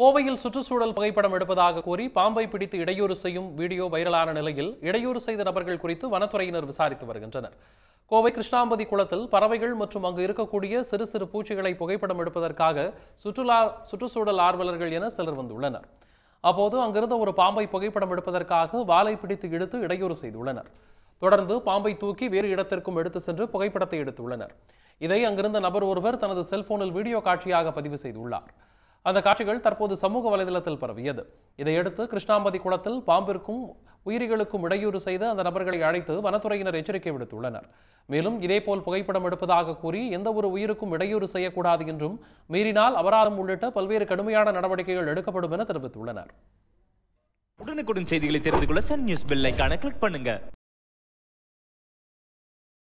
கோவையில் சுற்றுச்சூழல் புகைப்படம் எடுப்பதாக கூறி பாம்பை பிடித்து இடையூறு செய்யும் வீடியோ வைரலான நிலையில் இடையூறு செய்த நபர்கள் குறித்து வனத்துறையினர் விசாரித்து வருகின்றனர் கோவை கிருஷ்ணாம்பதி குளத்தில் பறவைகள் மற்றும் அங்கு இருக்கக்கூடிய சிறு சிறு பூச்சிகளை புகைப்படம் எடுப்பதற்காக சுற்றுலா சுற்றுச்சூழல் ஆர்வலர்கள் என சிலர் வந்துள்ளனர் அப்போது அங்கிருந்த ஒரு பாம்பை புகைப்படம் எடுப்பதற்காக வாலை பிடித்து இழுத்து இடையூறு செய்துள்ளனர் தொடர்ந்து பாம்பை தூக்கி வேறு இடத்திற்கும் எடுத்து சென்று புகைப்படத்தை எடுத்துள்ளனர் இதை அங்கிருந்த நபர் ஒருவர் தனது செல்போனில் வீடியோ காட்சியாக பதிவு செய்துள்ளார் அந்த காட்சிகள் தற்போது சமூக வலைதளத்தில் பரவியது இதையடுத்து கிருஷ்ணாம்பதி குளத்தில் பாம்பிற்கும் உயிரிகளுக்கும் இடையூறு செய்து அந்த நபர்களை அழைத்து வனத்துறையினர் எச்சரிக்கை விடுத்துள்ளனர் மேலும் இதேபோல் புகைப்படம் எடுப்பதாக கூறி எந்த ஒரு உயிருக்கும் இடையூறு செய்யக்கூடாது என்றும் மீறினால் அபராதம் உள்ளிட்ட பல்வேறு கடுமையான நடவடிக்கைகள் எடுக்கப்படும் என தெரிவித்துள்ளனர் உடனுக்குடன் செய்திகளை தெரிந்து கொள்ள Sun News bell icon click பண்ணுங்க